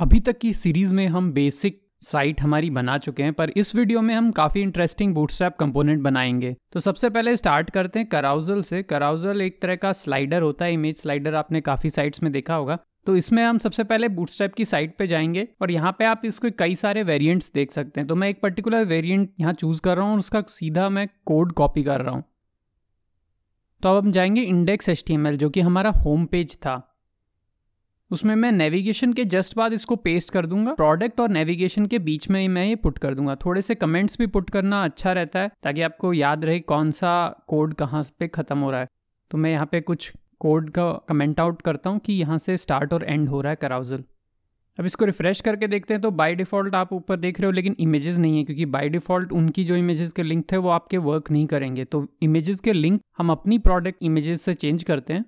अभी तक की सीरीज में हम बेसिक साइट हमारी बना चुके हैं पर इस वीडियो में हम काफ़ी इंटरेस्टिंग बूटस्ट्रैप कंपोनेंट बनाएंगे तो सबसे पहले स्टार्ट करते हैं कराउजल से कराउजल एक तरह का स्लाइडर होता है इमेज स्लाइडर आपने काफ़ी साइट्स में देखा होगा तो इसमें हम सबसे पहले बूटस्ट्रैप की साइट पे जाएंगे और यहाँ पे आप इसके कई सारे वेरियंट्स देख सकते हैं तो मैं एक पर्टिकुलर वेरियंट यहाँ चूज़ कर रहा हूँ उसका सीधा मैं कोड कॉपी कर रहा हूँ तो अब हम जाएंगे इंडेक्स एच जो कि हमारा होम पेज था उसमें मैं नेविगेशन के जस्ट बाद इसको पेस्ट कर दूंगा प्रोडक्ट और नेविगेशन के बीच में ही मैं ये पुट कर दूंगा थोड़े से कमेंट्स भी पुट करना अच्छा रहता है ताकि आपको याद रहे कौन सा कोड कहाँ पे ख़त्म हो रहा है तो मैं यहाँ पे कुछ कोड का कमेंट आउट करता हूँ कि यहाँ से स्टार्ट और एंड हो रहा है कराउजल अब इसको रिफ़्रेश करके देखते हैं तो बाय डिफ़ॉल्ट आप ऊपर देख रहे हो लेकिन इमेजेस नहीं है क्योंकि बाय डिफ़ॉल्ट उनकी जो इमेजेस के लिंक थे वो आपके वर्क नहीं करेंगे तो इमेजेस के लिंक हम अपनी प्रोडक्ट इमेजेस से चेंज करते हैं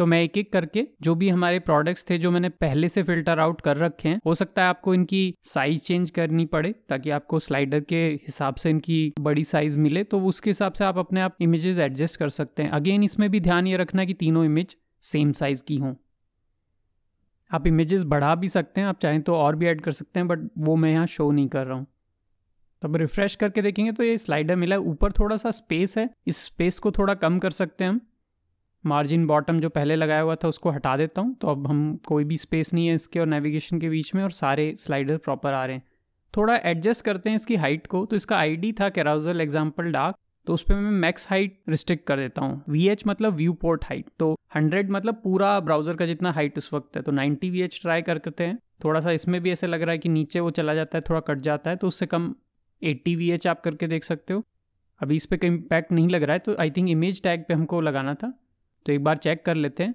तो मैं एक एक करके जो भी हमारे प्रोडक्ट्स थे जो मैंने पहले से फिल्टर आउट कर रखे हैं हो सकता है आपको इनकी साइज चेंज करनी पड़े ताकि आपको स्लाइडर के हिसाब से इनकी बड़ी साइज मिले तो उसके हिसाब से आप अपने आप इमेजेस एडजस्ट कर सकते हैं अगेन इसमें भी ध्यान ये रखना कि तीनों इमेज सेम साइज की हों आप इमेजेस बढ़ा भी सकते हैं आप चाहें तो और भी ऐड कर सकते हैं बट वो मैं यहाँ शो नहीं कर रहा हूँ तब तो रिफ्रेश करके देखेंगे तो ये स्लाइडर मिला है ऊपर थोड़ा सा स्पेस है इस स्पेस को थोड़ा कम कर सकते हैं हम मार्जिन बॉटम जो पहले लगाया हुआ था उसको हटा देता हूँ तो अब हम कोई भी स्पेस नहीं है इसके और नेविगेशन के बीच में और सारे स्लाइडर प्रॉपर आ रहे हैं थोड़ा एडजस्ट करते हैं इसकी हाइट को तो इसका आईडी था कैराउजल एग्जाम्पल डार्क तो उस पर मैं मैक्स हाइट रिस्ट्रिक्ट कर देता हूँ वी मतलब व्यू पोर्ट हाइट तो 100 मतलब पूरा ब्राउजर का जितना हाइट उस वक्त है तो 90 वी ट्राई कर करते हैं थोड़ा सा इसमें भी ऐसे लग रहा है कि नीचे वो चला जाता है थोड़ा कट जाता है तो उससे कम 80 वी आप करके देख सकते हो अभी इस पर कोई इम्पैक्ट नहीं लग रहा है तो आई थिंक इमेज टैग पे हमको लगाना था तो एक बार चेक कर लेते हैं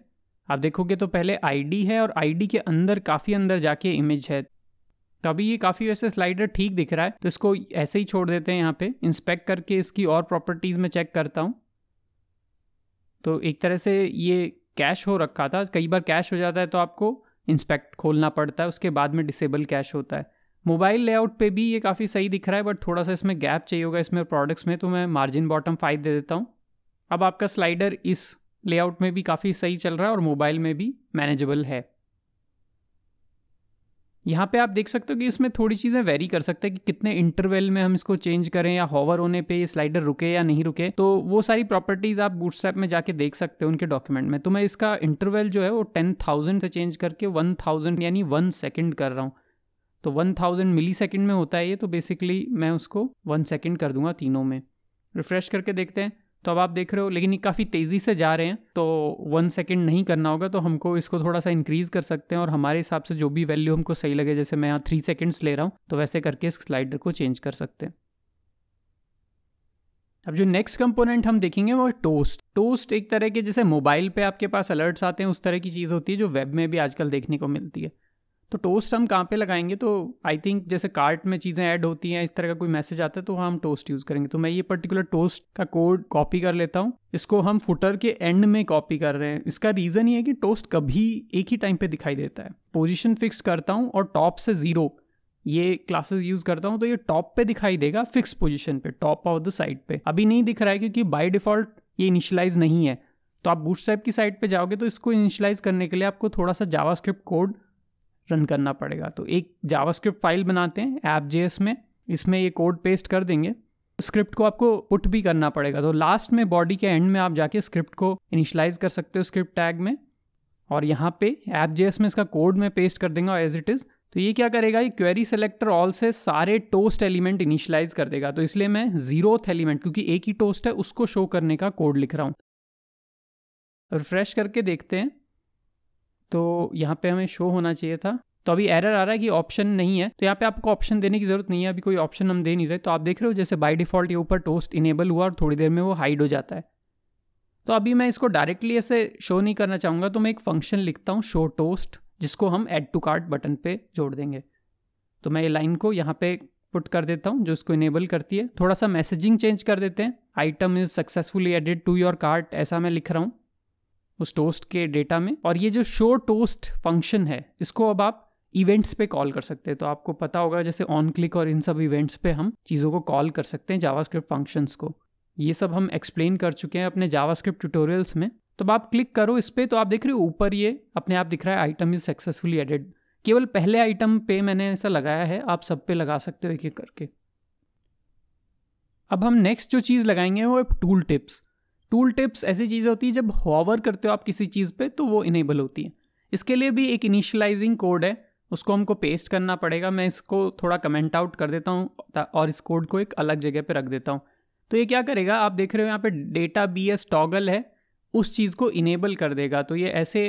आप देखोगे तो पहले आईडी है और आईडी के अंदर काफ़ी अंदर जाके इमेज है तो अभी ये काफ़ी वैसे स्लाइडर ठीक दिख रहा है तो इसको ऐसे ही छोड़ देते हैं यहाँ पे इंस्पेक्ट करके इसकी और प्रॉपर्टीज़ में चेक करता हूँ तो एक तरह से ये कैश हो रखा था कई बार कैश हो जाता है तो आपको इंस्पेक्ट खोलना पड़ता है उसके बाद में डिसेबल कैश होता है मोबाइल लेआउट पे भी ये काफ़ी सही दिख रहा है बट थोड़ा सा इसमें गैप चाहिए होगा इसमें प्रोडक्ट्स में तो मैं मार्जिन बॉटम फाइव दे देता हूँ अब आपका स्लाइडर इस लेआउट में भी काफ़ी सही चल रहा है और मोबाइल में भी मैनेजेबल है यहाँ पे आप देख सकते हो कि इसमें थोड़ी चीज़ें वेरी कर सकते हैं कि कितने इंटरवेल में हम इसको चेंज करें या हॉवर होने पे ये स्लाइडर रुके या नहीं रुके तो वो सारी प्रॉपर्टीज़ आप बूटस्ट्रैप में जाके देख सकते हो उनके डॉक्यूमेंट में तो मैं इसका इंटरवेल जो है वो टेन थाउजेंड से चेंज करके वन थाउजेंड यानी वन सेकेंड कर रहा हूँ तो वन थाउजेंड मिली सेकेंड में होता है ये तो बेसिकली मैं उसको वन सेकेंड कर दूंगा तीनों में रिफ्रेश करके देखते हैं तो अब आप देख रहे हो लेकिन ये काफ़ी तेज़ी से जा रहे हैं तो वन सेकेंड नहीं करना होगा तो हमको इसको थोड़ा सा इंक्रीज़ कर सकते हैं और हमारे हिसाब से जो भी वैल्यू हमको सही लगे जैसे मैं यहाँ थ्री सेकेंड्स ले रहा हूँ तो वैसे करके इस स्लाइडर को चेंज कर सकते हैं अब जो नेक्स्ट कंपोनेंट हम देखेंगे वो टोस्ट टोस्ट एक तरह के जैसे मोबाइल पे आपके पास अलर्ट्स आते हैं उस तरह की चीज़ होती है जो वेब में भी आजकल देखने को मिलती है तो टोस्ट हम कहाँ पे लगाएंगे तो आई थिंक जैसे कार्ट में चीज़ें ऐड होती हैं इस तरह का कोई मैसेज आता है तो हम टोस्ट यूज़ करेंगे तो मैं ये पर्टिकुलर टोस्ट का कोड कॉपी कर लेता हूँ इसको हम फुटर के एंड में कॉपी कर रहे हैं इसका रीज़न ये है कि टोस्ट कभी एक ही टाइम पर दिखाई देता है पोजिशन फिक्स करता हूँ और टॉप से ज़ीरो ये क्लासेस यूज करता हूँ तो ये टॉप पे दिखाई देगा फिक्स पोजीशन पे टॉप ऑफ द साइड पे अभी नहीं दिख रहा है क्योंकि बाय डिफॉल्ट ये इनिशलाइज नहीं है तो आप बूट की साइड पे जाओगे तो इसको इनिशलाइज करने के लिए आपको थोड़ा सा जावास्क्रिप्ट कोड रन करना पड़ेगा तो एक जावास्क्रिप्ट फाइल बनाते हैं ऐप जे में इसमें ये कोड पेस्ट कर देंगे स्क्रिप्ट को आपको पुट भी करना पड़ेगा तो लास्ट में बॉडी के एंड में आप जाके स्क्रिप्ट को इनिशलाइज कर सकते हो स्क्रिप्ट टैग में और यहाँ पे ऐप जे में इसका कोड में पेस्ट कर देंगे एज इट इज़ तो ये क्या करेगा ये क्वेरी सेलेक्टर ऑल से सारे टोस्ट एलिमेंट इनिशलाइज कर देगा तो इसलिए मैं जीरोथ एलिमेंट क्योंकि एक ही टोस्ट है उसको शो करने का कोड लिख रहा हूँ रिफ्रेश करके देखते हैं तो यहाँ पे हमें शो होना चाहिए था तो अभी एरर आ रहा है कि ऑप्शन नहीं है तो यहाँ पे आपको ऑप्शन देने की जरूरत नहीं है अभी कोई ऑप्शन हम दे नहीं रहे तो आप देख रहे हो जैसे बाई डिफॉल्ट ये ऊपर टोस्ट इनेबल हुआ और थोड़ी देर में वो हाइड हो जाता है तो अभी मैं इसको डायरेक्टली ऐसे शो नहीं करना चाहूँगा तो मैं एक फंक्शन लिखता हूँ शो टोस्ट जिसको हम एड टू कार्ट बटन पे जोड़ देंगे तो मैं ये लाइन को यहाँ पे पुट कर देता हूँ जो इसको इनेबल करती है थोड़ा सा मैसेजिंग चेंज कर देते हैं item is successfully added to your cart ऐसा मैं लिख रहा हूँ उस टोस्ट के डेटा में और ये जो शो टोस्ट फंक्शन है इसको अब आप इवेंट्स पे कॉल कर सकते हैं तो आपको पता होगा जैसे ऑन क्लिक और इन सब इवेंट्स पे हम चीज़ों को कॉल कर सकते हैं जावास्क्रिप्ट फंक्शंस को ये सब हम एक्सप्लेन कर चुके हैं अपने जावास्क्रिप्ट ट्यूटोरियल्स में तो आप क्लिक करो इस पर तो आप देख रहे हो ऊपर ये अपने आप दिख रहा है आइटम इज सक्सेसफुली एडेड केवल पहले आइटम पे मैंने ऐसा लगाया है आप सब पे लगा सकते हो एक एक करके अब हम नेक्स्ट जो चीज़ लगाएंगे वो है टूल टिप्स टूल टिप्स ऐसी चीज़ें होती है जब हॉवर करते हो आप किसी चीज़ पे तो वो इनेबल होती है इसके लिए भी एक इनिशलाइजिंग कोड है उसको हमको पेस्ट करना पड़ेगा मैं इसको थोड़ा कमेंट आउट कर देता हूँ और इस कोड को एक अलग जगह पे रख देता हूँ तो ये क्या करेगा आप देख रहे हो यहाँ पे डेटा बी एस टॉगल है उस चीज़ को इनेबल कर देगा तो ये ऐसे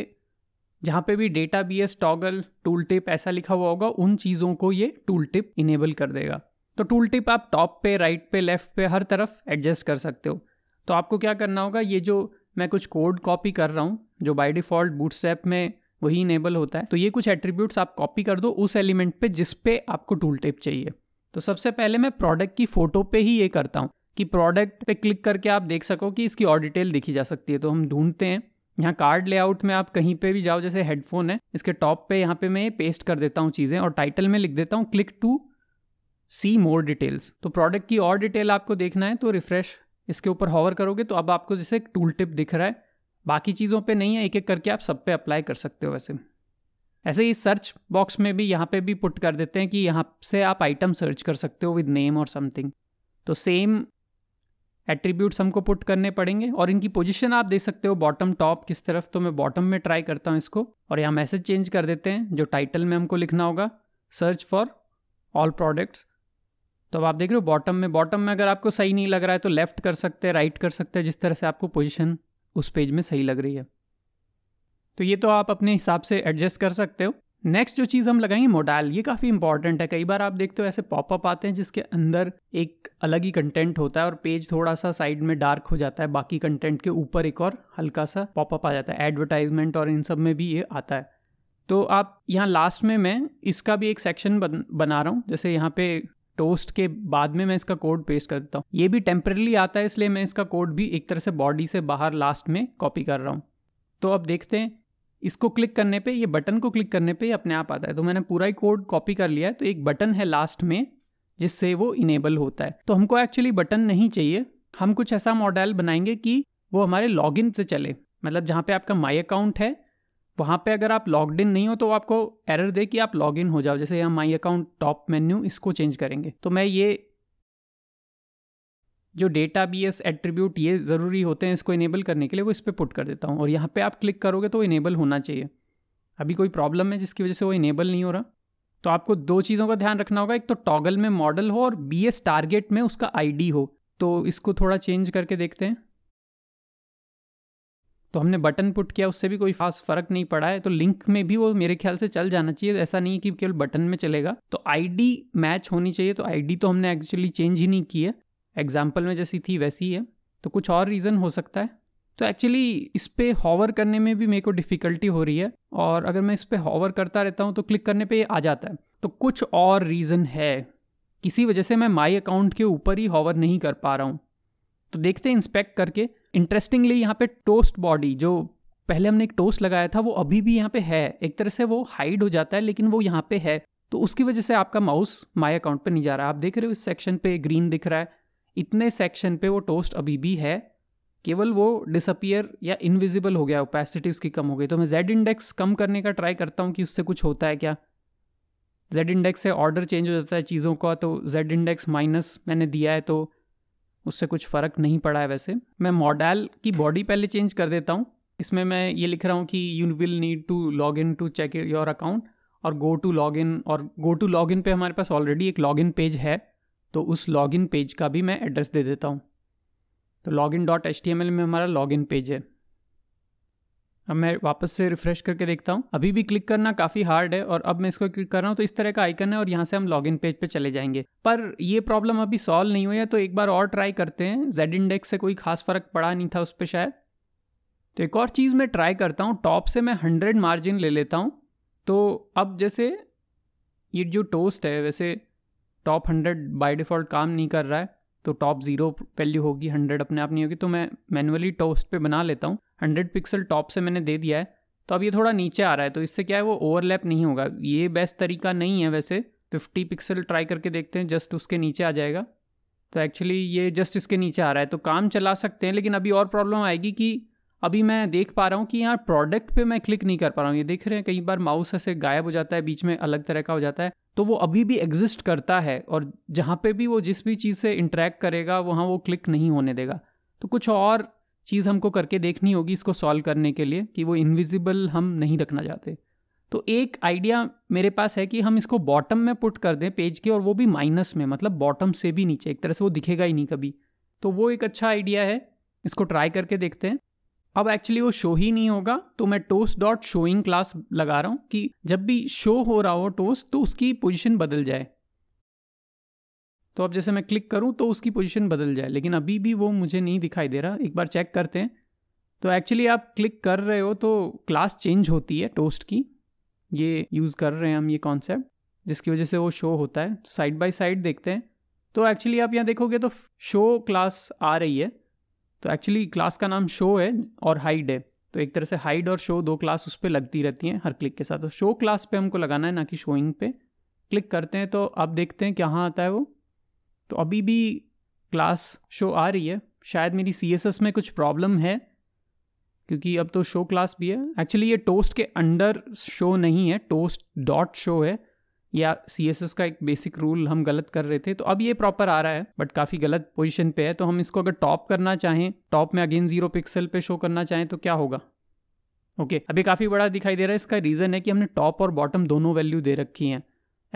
जहाँ पे भी data B S toggle tool tip ऐसा लिखा हुआ होगा उन चीज़ों को ये टूल टिप इनेबल कर देगा तो टूल टिप आप टॉप पे राइट पे लेफ्ट पे हर तरफ एडजस्ट कर सकते हो तो आपको क्या करना होगा ये जो मैं कुछ कोड कॉपी कर रहा हूँ जो बाय डिफ़ॉल्ट बूटस्ट्रैप में वही इनेबल होता है तो ये कुछ एट्रीब्यूट्स आप कॉपी कर दो उस एलिमेंट पे जिस पे आपको टूल टेप चाहिए तो सबसे पहले मैं प्रोडक्ट की फ़ोटो पे ही ये करता हूँ कि प्रोडक्ट पे क्लिक करके आप देख सको कि इसकी और डिटेल देखी जा सकती है तो हम ढूंढते हैं यहाँ कार्ड लेआउट में आप कहीं पे भी जाओ जैसे हेडफोन है इसके टॉप पे यहाँ पे मैं ये पेस्ट कर देता हूँ चीज़ें और टाइटल में लिख देता हूँ click to see more details तो प्रोडक्ट की और डिटेल आपको देखना है तो रिफ्रेश इसके ऊपर हॉवर करोगे तो अब आपको जैसे एक टूल टिप दिख रहा है बाकी चीज़ों पे नहीं है एक एक करके आप सब पे अप्लाई कर सकते हो वैसे ऐसे ही सर्च बॉक्स में भी यहाँ पे भी पुट कर देते हैं कि यहाँ से आप आइटम सर्च कर सकते हो विद नेम और समथिंग तो सेम एट्रीब्यूट्स हमको पुट करने पड़ेंगे और इनकी पोजीशन आप देख सकते हो बॉटम टॉप किस तरफ तो मैं बॉटम में ट्राई करता हूँ इसको और यहाँ मैसेज चेंज कर देते हैं जो टाइटल में हमको लिखना होगा सर्च फॉर ऑल प्रोडक्ट्स तो अब आप देख रहे हो बॉटम में बॉटम में अगर आपको सही नहीं लग रहा है तो लेफ़्ट कर सकते हैं राइट कर सकते हैं जिस तरह से आपको पोजीशन उस पेज में सही लग रही है तो ये तो आप अपने हिसाब से एडजस्ट कर सकते हो नेक्स्ट जो चीज़ हम लगाएंगे मोडाइल ये काफ़ी इंपॉर्टेंट है कई बार आप देखते हो ऐसे पॉपअप आते हैं जिसके अंदर एक अलग ही कंटेंट होता है और पेज थोड़ा सा साइड में डार्क हो जाता है बाकी कंटेंट के ऊपर एक और हल्का सा पॉपअप आ जाता है एडवर्टाइजमेंट और इन सब में भी ये आता है तो आप यहाँ लास्ट में मैं इसका भी एक सेक्शन बन बना रहा हूँ जैसे यहाँ पे टोस्ट के बाद में मैं इसका कोड पेस्ट कर देता हूँ ये भी टेम्परेली आता है इसलिए मैं इसका कोड भी एक तरह से बॉडी से बाहर लास्ट में कॉपी कर रहा हूँ तो अब देखते हैं इसको क्लिक करने पे ये बटन को क्लिक करने पे अपने आप आता है तो मैंने पूरा ही कोड कॉपी कर लिया है तो एक बटन है लास्ट में जिससे वो इनेबल होता है तो हमको एक्चुअली बटन नहीं चाहिए हम कुछ ऐसा मॉडल बनाएंगे कि वो हमारे लॉगिन से चले मतलब जहाँ पे आपका माई अकाउंट है वहाँ पे अगर आप लॉग्ड इन नहीं हो तो आपको एरर दे कि आप लॉग इन हो जाओ जैसे हम माई अकाउंट टॉप मेन्यू इसको चेंज करेंगे तो मैं ये जो डेटा बी एस एट्रीब्यूट ये ज़रूरी होते हैं इसको इनेबल करने के लिए वो इस पर पुट कर देता हूँ और यहाँ पे आप क्लिक करोगे तो इनेबल होना चाहिए अभी कोई प्रॉब्लम है जिसकी वजह से वो इनेबल नहीं हो रहा तो आपको दो चीज़ों का ध्यान रखना होगा एक तो टॉगल में मॉडल हो और बी एस टारगेट में उसका आई डी हो तो इसको थोड़ा चेंज करके देखते हैं तो हमने बटन पुट किया उससे भी कोई खास फ़र्क नहीं पड़ा है तो लिंक में भी वो मेरे ख्याल से चल जाना चाहिए ऐसा नहीं कि केवल बटन में चलेगा तो आईडी मैच होनी चाहिए तो आईडी तो हमने एक्चुअली चेंज ही नहीं की है एग्जाम्पल में जैसी थी वैसी है तो कुछ और रीज़न हो सकता है तो एक्चुअली इस पर हॉवर करने में भी मेरे को डिफ़िकल्टी हो रही है और अगर मैं इस पर हॉवर करता रहता हूँ तो क्लिक करने पर आ जाता है तो कुछ और रीज़न है किसी वजह से मैं माई अकाउंट के ऊपर ही हॉवर नहीं कर पा रहा हूँ तो देखते हैं इंस्पेक्ट करके इंटरेस्टिंगली यहाँ पे टोस्ट बॉडी जो पहले हमने एक टोस्ट लगाया था वो अभी भी यहाँ पे है एक तरह से वो हाइड हो जाता है लेकिन वो यहाँ पे है तो उसकी वजह से आपका माउस माई अकाउंट पे नहीं जा रहा आप देख रहे हो इस सेक्शन पे ग्रीन दिख रहा है इतने सेक्शन पे वो टोस्ट अभी भी है केवल वो डिसअपियर या इनविजिबल हो गया ओपेसिटी उसकी कम हो गई तो मैं जेड इंडेक्स कम करने का ट्राई करता हूँ कि उससे कुछ होता है क्या जेड इंडेक्स से ऑर्डर चेंज हो जाता है चीज़ों का तो जेड इंडेक्स माइनस मैंने दिया है तो उससे कुछ फ़र्क नहीं पड़ा है वैसे मैं मॉडल की बॉडी पहले चेंज कर देता हूँ इसमें मैं ये लिख रहा हूँ कि you will need to log in to check your account और गो टू लॉग इन और गो टू लॉग इन पर हमारे पास ऑलरेडी एक लॉग इन पेज है तो उस लॉग इन पेज का भी मैं एड्रेस दे देता हूँ तो log in dot H T M L में हमारा लॉग इन पेज है अब मैं वापस से रिफ्रेश करके देखता हूँ अभी भी क्लिक करना काफ़ी हार्ड है और अब मैं इसको क्लिक कर रहा हूँ तो इस तरह का आइकन है और यहाँ से हम लॉगिन पेज पे चले जाएंगे पर ये प्रॉब्लम अभी सॉल्व नहीं हुई है तो एक बार और ट्राई करते हैं जेड इंडेक्स से कोई खास फ़र्क पड़ा नहीं था उस पर शायद तो एक और चीज़ मैं ट्राई करता हूँ टॉप से मैं हंड्रेड मार्जिन ले लेता हूँ तो अब जैसे ये जो टोस्ट है वैसे टॉप हंड्रेड बाई डिफ़ॉल्ट काम नहीं कर रहा है तो टॉप ज़ीरो वैल्यू होगी हंड्रेड अपने आप नहीं होगी तो मैं मैनुअली टोस्ट पे बना लेता हूँ हंड्रेड पिक्सल टॉप से मैंने दे दिया है तो अब ये थोड़ा नीचे आ रहा है तो इससे क्या है वो ओवरलैप नहीं होगा ये बेस्ट तरीका नहीं है वैसे फिफ्टी पिक्सल ट्राई करके देखते हैं जस्ट उसके नीचे आ जाएगा तो एक्चुअली ये जस्ट इसके नीचे आ रहा है तो काम चला सकते हैं लेकिन अभी और प्रॉब्लम आएगी कि अभी मैं देख पा रहा हूँ कि यहाँ प्रोडक्ट पे मैं क्लिक नहीं कर पा रहा हूँ ये देख रहे हैं कई बार माउस ऐसे गायब हो जाता है बीच में अलग तरह का हो जाता है तो वो अभी भी एग्जिस्ट करता है और जहाँ पे भी वो जिस भी चीज़ से इंटरेक्ट करेगा वहाँ वो क्लिक नहीं होने देगा तो कुछ और चीज़ हमको करके देखनी होगी इसको सॉल्व करने के लिए कि वो इनविजिबल हम नहीं रखना चाहते तो एक आइडिया मेरे पास है कि हम इसको बॉटम में पुट कर दें पेज के और वो भी माइनस में मतलब बॉटम से भी नीचे एक तरह से वो दिखेगा ही नहीं कभी तो वो एक अच्छा आइडिया है इसको ट्राई करके देखते हैं अब एक्चुअली वो शो ही नहीं होगा तो मैं टोस्ट डॉट शोइंग क्लास लगा रहा हूँ कि जब भी शो हो रहा हो टोस्ट तो उसकी पोजिशन बदल जाए तो अब जैसे मैं क्लिक करूँ तो उसकी पोजिशन बदल जाए लेकिन अभी भी वो मुझे नहीं दिखाई दे रहा एक बार चेक करते हैं तो एक्चुअली आप क्लिक कर रहे हो तो क्लास चेंज होती है टोस्ट की ये यूज़ कर रहे हैं हम ये कॉन्सेप्ट जिसकी वजह से वो शो होता है साइड बाय साइड देखते हैं तो एक्चुअली आप यहाँ देखोगे तो शो क्लास आ रही है तो एक्चुअली क्लास का नाम शो है और हाइड है तो एक तरह से हाइड और शो दो क्लास उस पर लगती रहती हैं हर क्लिक के साथ तो शो क्लास पे हमको लगाना है ना कि शोइंग पे क्लिक करते हैं तो आप देखते हैं कहाँ आता है वो तो अभी भी क्लास शो आ रही है शायद मेरी सी में कुछ प्रॉब्लम है क्योंकि अब तो शो क्लास भी है एक्चुअली ये टोस्ट के अंडर शो नहीं है टोस्ट डॉट शो है या सी का एक बेसिक रूल हम गलत कर रहे थे तो अब ये प्रॉपर आ रहा है बट काफ़ी गलत पोजीशन पे है तो हम इसको अगर टॉप करना चाहें टॉप में अगेन जीरो पिक्सल पे शो करना चाहें तो क्या होगा ओके okay, अभी काफ़ी बड़ा दिखाई दे रहा है इसका रीज़न है कि हमने टॉप और बॉटम दोनों वैल्यू दे रखी हैं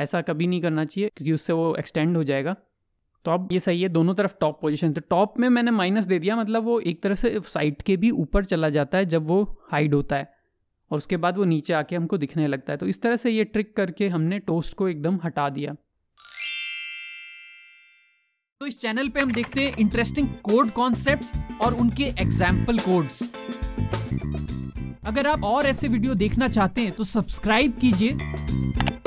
ऐसा कभी नहीं करना चाहिए क्योंकि उससे वो एक्सटेंड हो जाएगा तो अब ये सही है दोनों तरफ टॉप पोजीशन थे टॉप में मैंने माइनस दे दिया मतलब वो एक तरह से साइट के भी ऊपर चला जाता है जब वो हाइड होता है और उसके बाद वो नीचे आके हमको दिखने लगता है तो इस तरह से ये ट्रिक करके हमने टोस्ट को एकदम हटा दिया तो इस चैनल पे हम देखते हैं इंटरेस्टिंग कोड कॉन्सेप्ट और उनके एग्जाम्पल कोड्स अगर आप और ऐसे वीडियो देखना चाहते हैं तो सब्सक्राइब कीजिए